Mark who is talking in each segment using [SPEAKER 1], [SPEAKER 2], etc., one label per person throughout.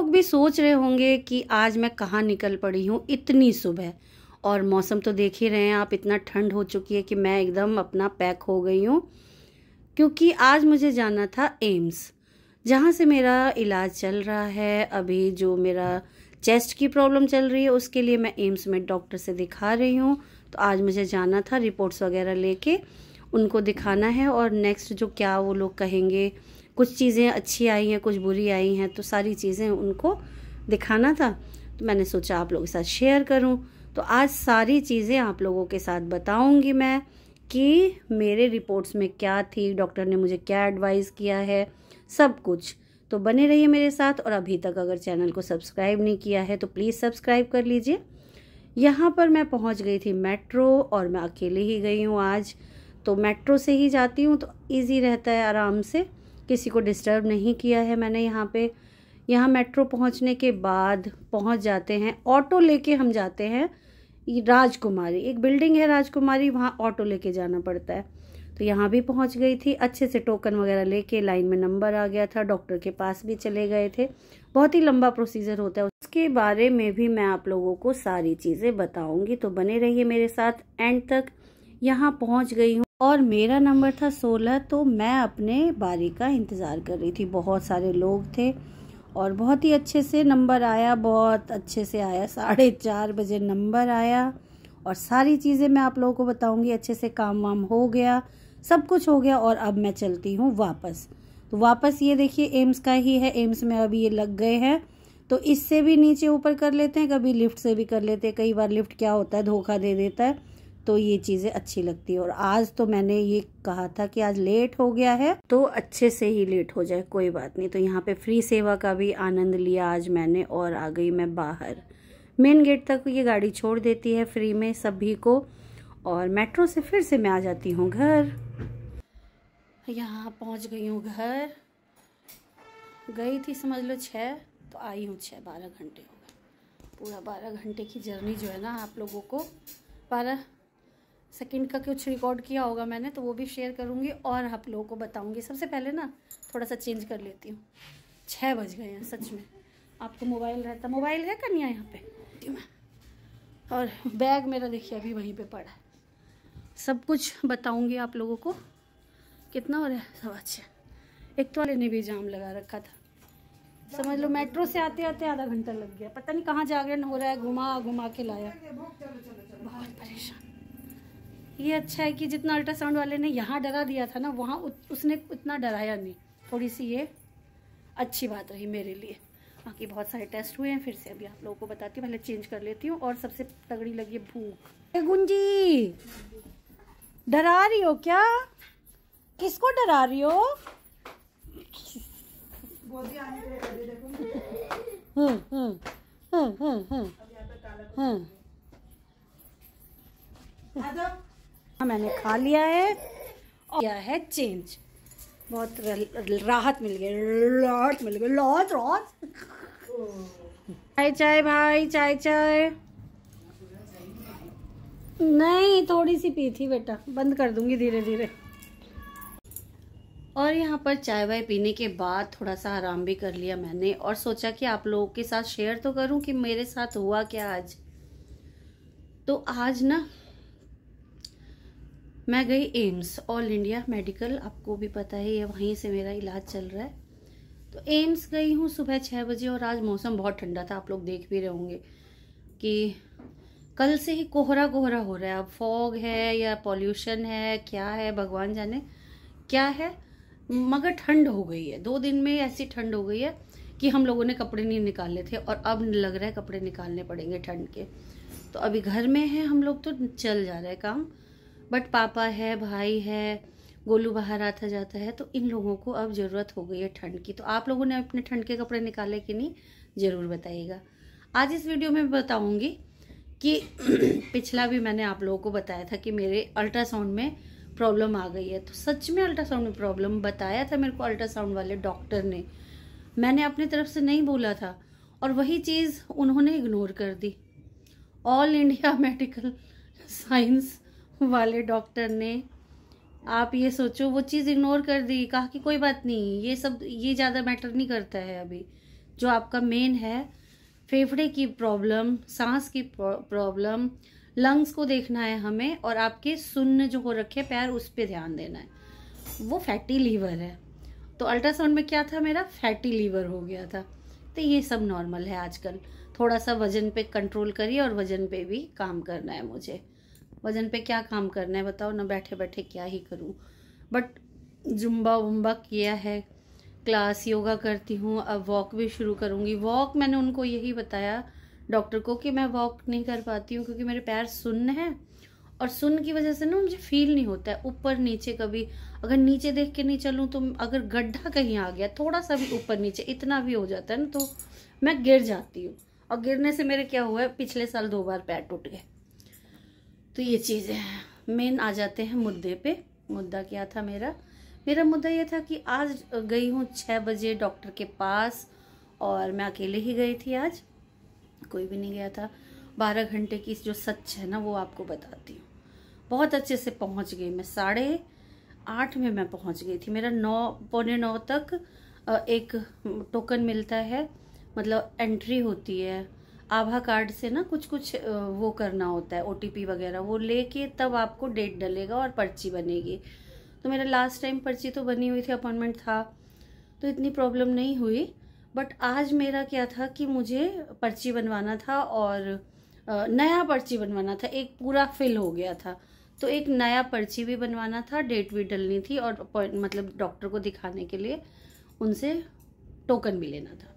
[SPEAKER 1] लोग भी सोच रहे होंगे कि आज मैं कहाँ निकल पड़ी हूँ इतनी सुबह और मौसम तो देख ही रहे हैं आप इतना ठंड हो चुकी है कि मैं एकदम अपना पैक हो गई हूँ क्योंकि आज मुझे जाना था एम्स जहाँ से मेरा इलाज चल रहा है अभी जो मेरा चेस्ट की प्रॉब्लम चल रही है उसके लिए मैं एम्स में डॉक्टर से दिखा रही हूँ तो आज मुझे जाना था रिपोर्ट्स वगैरह लेके उनको दिखाना है और नेक्स्ट जो क्या वो लोग कहेंगे कुछ चीज़ें अच्छी आई हैं कुछ बुरी आई हैं तो सारी चीज़ें उनको दिखाना था तो मैंने सोचा आप लोगों के साथ शेयर करूं तो आज सारी चीज़ें आप लोगों के साथ बताऊंगी मैं कि मेरे रिपोर्ट्स में क्या थी डॉक्टर ने मुझे क्या एडवाइस किया है सब कुछ तो बने रहिए मेरे साथ और अभी तक अगर चैनल को सब्सक्राइब नहीं किया है तो प्लीज़ सब्सक्राइब कर लीजिए यहाँ पर मैं पहुँच गई थी मेट्रो और मैं अकेले ही गई हूँ आज तो मेट्रो से ही जाती हूँ तो ईजी रहता है आराम से किसी को डिस्टर्ब नहीं किया है मैंने यहाँ पे यहाँ मेट्रो पहुँचने के बाद पहुँच जाते हैं ऑटो लेके हम जाते हैं राजकुमारी एक बिल्डिंग है राजकुमारी वहाँ ऑटो लेके जाना पड़ता है तो यहाँ भी पहुँच गई थी अच्छे से टोकन वगैरह लेके लाइन में नंबर आ गया था डॉक्टर के पास भी चले गए थे बहुत ही लंबा प्रोसीजर होता है उसके बारे में भी मैं आप लोगों को सारी चीज़ें बताऊँगी तो बने रहिए मेरे साथ एंड तक यहाँ पहुँच गई हूँ और मेरा नंबर था सोलह तो मैं अपने बारी का इंतज़ार कर रही थी बहुत सारे लोग थे और बहुत ही अच्छे से नंबर आया बहुत अच्छे से आया साढ़े चार बजे नंबर आया और सारी चीज़ें मैं आप लोगों को बताऊंगी अच्छे से काम वाम हो गया सब कुछ हो गया और अब मैं चलती हूँ वापस तो वापस ये देखिए एम्स का ही है एम्स में अभी ये लग गए हैं तो इससे भी नीचे ऊपर कर लेते हैं कभी लिफ्ट से भी कर लेते हैं कई बार लिफ्ट क्या होता है धोखा दे देता है तो ये चीज़ें अच्छी लगती है और आज तो मैंने ये कहा था कि आज लेट हो गया है तो अच्छे से ही लेट हो जाए कोई बात नहीं तो यहाँ पे फ्री सेवा का भी आनंद लिया आज मैंने और आ गई मैं बाहर मेन गेट तक ये गाड़ी छोड़ देती है फ्री में सभी को और मेट्रो से फिर से मैं आ जाती हूँ घर यहाँ पहुँच गई हूँ घर गई थी समझ लो छः तो आई हूँ छः बारह घंटे हो गए पूरा बारह घंटे की जर्नी जो है ना आप लोगों को बारह सेकंड का कुछ रिकॉर्ड किया होगा मैंने तो वो भी शेयर करूँगी और आप लोगों को बताऊँगी सबसे पहले ना थोड़ा सा चेंज कर लेती हूँ छः बज गए हैं सच में आपको मोबाइल रहता मोबाइल है कन्या यहाँ पे और बैग मेरा देखिए अभी वहीं पे पड़ा है सब कुछ बताऊँगी आप लोगों को कितना हो रहा है सवा छः एक तो वाले ने भी जाम लगा रखा था
[SPEAKER 2] समझ लो मेट्रो
[SPEAKER 1] से आते आते आधा घंटा लग गया पता नहीं कहाँ जागरण हो रहा है घुमा घुमा के लाया बहुत परेशान ये अच्छा है कि जितना अल्ट्रासाउंड वाले ने यहाँ डरा दिया था ना वहाँ उसने उतना डराया नहीं थोड़ी सी ये अच्छी बात रही मेरे लिए बाकी बहुत सारे टेस्ट हुए हैं फिर से अभी आप लोगों को बताती हूँ पहले चेंज कर लेती हूँ और सबसे तगड़ी लगी भूख गुंजी डरा रही हो क्या किसको डरा रही हो हम्म हम्म हम्म हम्म हम्म मैंने खा लिया है और किया है चेंज बहुत राहत मिल गई राहत मिल गई लौत राहत चाय चाय भाई चाय चाय नहीं थोड़ी सी पी थी बेटा बंद कर दूंगी धीरे धीरे और यहाँ पर चाय वाय पीने के बाद थोड़ा सा आराम भी कर लिया मैंने और सोचा कि आप लोगों के साथ शेयर तो करूँ कि मेरे साथ हुआ क्या आज तो आज ना मैं गई एम्स ऑल इंडिया मेडिकल आपको भी पता है ये वहीं से मेरा इलाज चल रहा है तो एम्स गई हूँ सुबह छः बजे और आज मौसम बहुत ठंडा था आप लोग देख भी रहे होंगे कि कल से ही कोहरा कोहरा हो रहा है अब फॉग है या पॉल्यूशन है क्या है भगवान जाने क्या है मगर ठंड हो गई है दो दिन में ऐसी ठंड हो गई है कि हम लोगों ने कपड़े नहीं निकाले थे और अब लग रहा है कपड़े निकालने पड़ेंगे ठंड के तो अभी घर में है हम लोग तो चल जा रहे काम बट पापा है भाई है गोलू बाहर आता जाता है तो इन लोगों को अब ज़रूरत हो गई है ठंड की तो आप लोगों ने अपने ठंड के कपड़े निकाले कि नहीं ज़रूर बताइएगा आज इस वीडियो में बताऊँगी कि पिछला भी मैंने आप लोगों को बताया था कि मेरे अल्ट्रासाउंड में प्रॉब्लम आ गई है तो सच में अल्ट्रासाउंड में प्रॉब्लम बताया था मेरे को अल्ट्रासाउंड वाले डॉक्टर ने मैंने अपनी तरफ से नहीं बोला था और वही चीज़ उन्होंने इग्नोर कर दी ऑल इंडिया मेडिकल साइंस वाले डॉक्टर ने आप ये सोचो वो चीज़ इग्नोर कर दी कहा कि कोई बात नहीं ये सब ये ज़्यादा मैटर नहीं करता है अभी जो आपका मेन है फेफड़े की प्रॉब्लम सांस की प्रॉब्लम लंग्स को देखना है हमें और आपके सुन्न जो हो रखे पैर उस पर ध्यान देना है वो फैटी लीवर है तो अल्ट्रासाउंड में क्या था मेरा फैटी लीवर हो गया था तो ये सब नॉर्मल है आजकल थोड़ा सा वज़न पे कंट्रोल करिए और वज़न पे भी काम करना है मुझे वज़न पे क्या काम करना है बताओ ना बैठे बैठे क्या ही करूँ बट जुम्बा वुम्बा किया है क्लास योगा करती हूँ अब वॉक भी शुरू करूँगी वॉक मैंने उनको यही बताया डॉक्टर को कि मैं वॉक नहीं कर पाती हूँ क्योंकि मेरे पैर सुन्न है और सुन की वजह से ना मुझे फील नहीं होता है ऊपर नीचे कभी अगर नीचे देख के नहीं चलूँ तो अगर गड्ढा कहीं आ गया थोड़ा सा भी ऊपर नीचे इतना भी हो जाता है ना तो मैं गिर जाती हूँ और गिरने से मेरे क्या हुआ है पिछले साल दो बार पैर टूट गए तो ये चीज़ें हैं मेन आ जाते हैं मुद्दे पे मुद्दा क्या था मेरा मेरा मुद्दा ये था कि आज गई हूँ छः बजे डॉक्टर के पास और मैं अकेले ही गई थी आज कोई भी नहीं गया था बारह घंटे की जो सच है ना वो आपको बताती हूँ बहुत अच्छे से पहुँच गई मैं साढ़े आठ में मैं पहुँच गई थी मेरा नौ पौने नौ तक एक टोकन मिलता है मतलब एंट्री होती है आभा कार्ड से ना कुछ कुछ वो करना होता है ओ वगैरह वो लेके तब आपको डेट डलेगा और पर्ची बनेगी तो मेरा लास्ट टाइम पर्ची तो बनी हुई थी अपॉइंटमेंट था तो इतनी प्रॉब्लम नहीं हुई बट आज मेरा क्या था कि मुझे पर्ची बनवाना था और नया पर्ची बनवाना था एक पूरा फिल हो गया था तो एक नया पर्ची भी बनवाना था डेट भी डलनी थी और मतलब डॉक्टर को दिखाने के लिए उनसे टोकन भी लेना था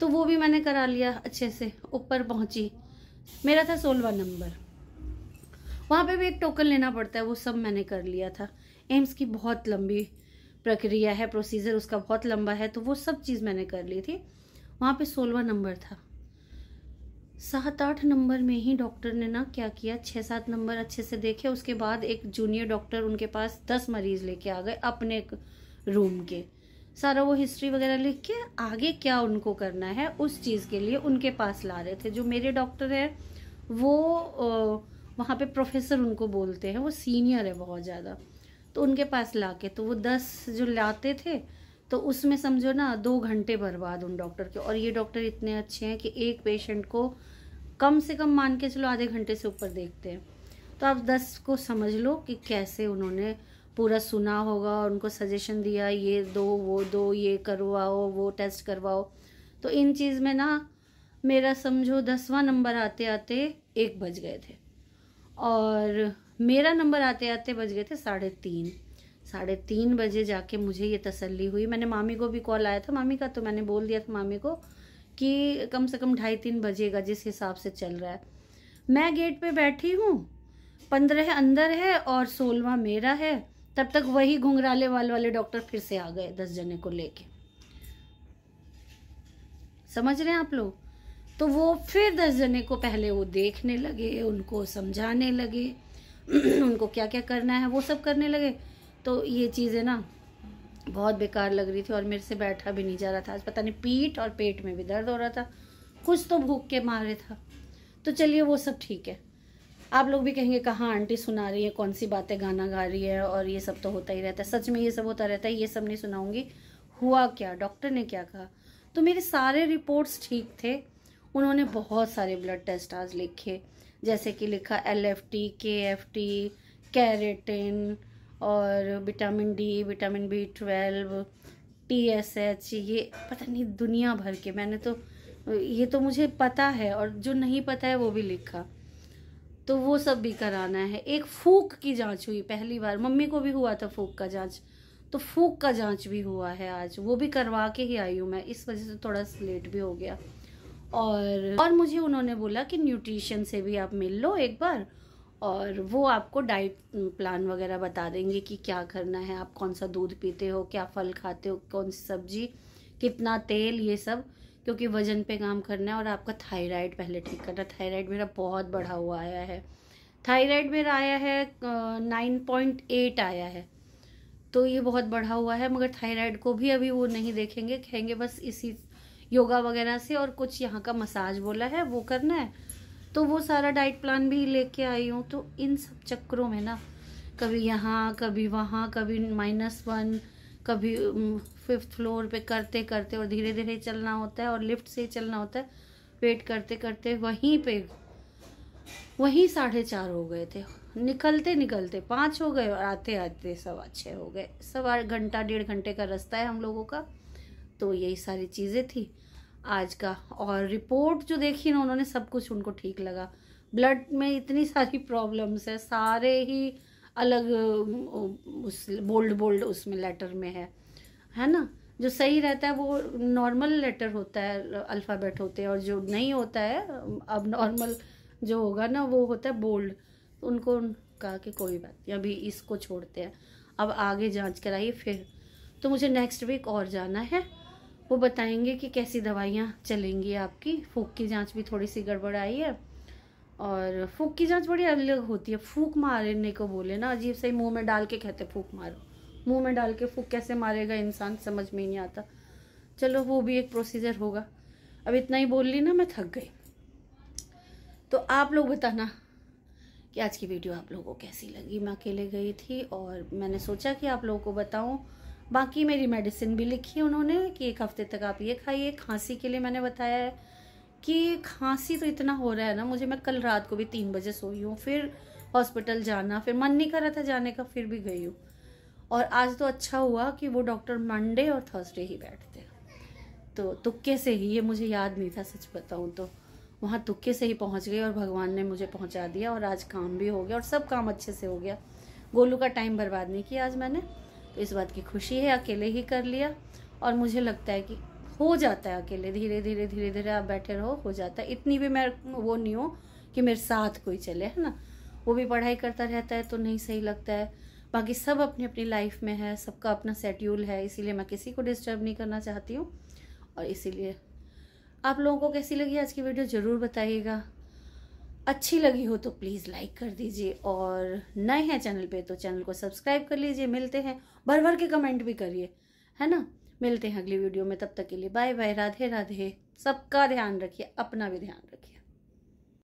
[SPEAKER 1] तो वो भी मैंने करा लिया अच्छे से ऊपर पहुंची मेरा था सोलवा नंबर वहाँ पे भी एक टोकन लेना पड़ता है वो सब मैंने कर लिया था एम्स की बहुत लंबी प्रक्रिया है प्रोसीजर उसका बहुत लंबा है तो वो सब चीज़ मैंने कर ली थी वहाँ पे सोलवा नंबर था सात आठ नंबर में ही डॉक्टर ने ना क्या किया छः सात नंबर अच्छे से देखे उसके बाद एक जूनियर डॉक्टर उनके पास दस मरीज़ लेके आ गए अपने रूम के सारा वो हिस्ट्री वगैरह लिख के आगे क्या उनको करना है उस चीज़ के लिए उनके पास ला रहे थे जो मेरे डॉक्टर हैं वो वहाँ पे प्रोफेसर उनको बोलते हैं वो सीनियर है बहुत ज़्यादा तो उनके पास ला के तो वो दस जो लाते थे तो उसमें समझो ना दो घंटे बर्बाद उन डॉक्टर के और ये डॉक्टर इतने अच्छे हैं कि एक पेशेंट को कम से कम मान के चलो आधे घंटे से ऊपर देखते हैं तो आप दस को समझ लो कि कैसे उन्होंने पूरा सुना होगा और उनको सजेशन दिया ये दो वो दो ये करवाओ वो टेस्ट करवाओ तो इन चीज़ में ना मेरा समझो दसवां नंबर आते आते एक बज गए थे और मेरा नंबर आते आते बज गए थे साढ़े तीन साढ़े तीन बजे जाके मुझे ये तसल्ली हुई मैंने मामी को भी कॉल आया था मामी का तो मैंने बोल दिया था मामी को कि कम से कम ढाई तीन बजेगा जिस हिसाब से चल रहा है मैं गेट पे बैठी हूँ पंद्रह अंदर है और सोलवा मेरा है तब तक वही घुंघराले वाल वाले डॉक्टर फिर से आ गए दस जने को लेके समझ रहे हैं आप लोग तो वो फिर दस जने को पहले वो देखने लगे उनको समझाने लगे उनको क्या क्या करना है वो सब करने लगे तो ये चीज़ें ना बहुत बेकार लग रही थी और मेरे से बैठा भी नहीं जा रहा था आज पता नहीं पीठ और पेट में भी दर्द हो रहा था कुछ तो भूख के मारे था तो चलिए वो सब ठीक है आप लोग भी कहेंगे कहाँ आंटी सुना रही है कौन सी बातें गाना गा रही है और ये सब तो होता ही रहता है सच में ये सब होता रहता है ये सब नहीं सुनाऊंगी हुआ क्या डॉक्टर ने क्या कहा तो मेरे सारे रिपोर्ट्स ठीक थे उन्होंने बहुत सारे ब्लड टेस्ट आज लिखे जैसे कि लिखा L F T K F T creatinine और vitamin D vitamin B twelve T S H ये पता नहीं दुनिया भर के मैंने तो ये तो मुझे पता है और जो नहीं पता है वो भी लिखा तो वो सब भी कराना है एक फूक की जांच हुई पहली बार मम्मी को भी हुआ था फूक का जांच तो फूक का जांच भी हुआ है आज वो भी करवा के ही आई हूँ मैं इस वजह से थोड़ा लेट भी हो गया और और मुझे उन्होंने बोला कि न्यूट्रिशन से भी आप मिल लो एक बार और वो आपको डाइट प्लान वगैरह बता देंगे कि क्या करना है आप कौन सा दूध पीते हो क्या फल खाते हो कौन सी सब्जी कितना तेल ये सब क्योंकि वज़न पे काम करना है और आपका थायराइड पहले ठीक करना है थायराइड मेरा बहुत बढ़ा हुआ आया है थायराइड मेरा आया है नाइन पॉइंट एट आया है तो ये बहुत बढ़ा हुआ है मगर थायराइड को भी अभी वो नहीं देखेंगे कहेंगे बस इसी योगा वगैरह से और कुछ यहाँ का मसाज बोला है वो करना है तो वो सारा डाइट प्लान भी लेके आई हूँ तो इन सब चक्करों में ना कभी यहाँ कभी वहाँ कभी माइनस वन कभी फिफ्थ फ्लोर पे करते करते और धीरे धीरे चलना होता है और लिफ्ट से चलना होता है वेट करते करते वहीं पे वहीं साढ़े चार हो गए थे निकलते निकलते पाँच हो गए और आते आते सवा छः हो गए सवा घंटा डेढ़ घंटे का रास्ता है हम लोगों का तो यही सारी चीज़ें थी आज का और रिपोर्ट जो देखी ना उन्होंने सब कुछ उनको ठीक लगा ब्लड में इतनी सारी प्रॉब्लम्स है सारे ही अलग उस बोल्ड बोल्ड उसमें लेटर में है है ना जो सही रहता है वो नॉर्मल लेटर होता है अल्फ़ाबेट होते हैं और जो नहीं होता है अब नॉर्मल जो होगा ना वो होता है बोल्ड तो उनको कहा कि कोई बात नहीं अभी इसको छोड़ते हैं अब आगे जांच कराइए फिर तो मुझे नेक्स्ट वीक और जाना है वो बताएंगे कि कैसी दवाइयाँ चलेंगी आपकी फूक की जाँच भी थोड़ी सी गड़बड़ आई है और फूक की जाँच बड़ी अलग होती है फूक मारने को बोले ना अजीब सही मुँह में डाल के कहते फूक मारो मुंह में डाल के फूक कैसे मारेगा इंसान समझ में नहीं आता चलो वो भी एक प्रोसीजर होगा अब इतना ही बोल ली ना मैं थक गई तो आप लोग बताना कि आज की वीडियो आप लोगों को कैसी लगी मैं अकेले गई थी और मैंने सोचा कि आप लोगों को बताऊं बाकी मेरी मेडिसिन भी लिखी उन्होंने कि एक हफ्ते तक आप ये खाइए खांसी के लिए मैंने बताया है कि खांसी तो इतना हो रहा है ना मुझे मैं कल रात को भी तीन बजे सोई हूँ फिर हॉस्पिटल जाना फिर मन नहीं कर रहा था जाने का फिर भी गई हूँ और आज तो अच्छा हुआ कि वो डॉक्टर मंडे और थर्सडे ही बैठते हैं तो तुक्के से ही ये मुझे याद नहीं था सच बताऊँ तो वहाँ तुक्के से ही पहुँच गई और भगवान ने मुझे पहुँचा दिया और आज काम भी हो गया और सब काम अच्छे से हो गया गोलू का टाइम बर्बाद नहीं किया आज मैंने तो इस बात की खुशी है अकेले ही कर लिया और मुझे लगता है कि हो जाता है अकेले धीरे धीरे धीरे धीरे आप बैठे रहो हो जाता है इतनी भी मैं वो नहीं हूँ कि मेरे साथ कोई चले है ना वो भी पढ़ाई करता रहता है तो नहीं सही लगता है बाकी सब अपनी अपनी लाइफ में है सबका अपना शेड्यूल है इसीलिए मैं किसी को डिस्टर्ब नहीं करना चाहती हूँ और इसीलिए आप लोगों को कैसी लगी आज की वीडियो ज़रूर बताइएगा अच्छी लगी हो तो प्लीज़ लाइक कर दीजिए और नए हैं चैनल पे तो चैनल को सब्सक्राइब कर लीजिए मिलते हैं भर भर के कमेंट भी करिए है ना मिलते हैं अगली वीडियो में तब तक के लिए बाय बाय राधे राधे सबका ध्यान रखिए अपना भी ध्यान रखिए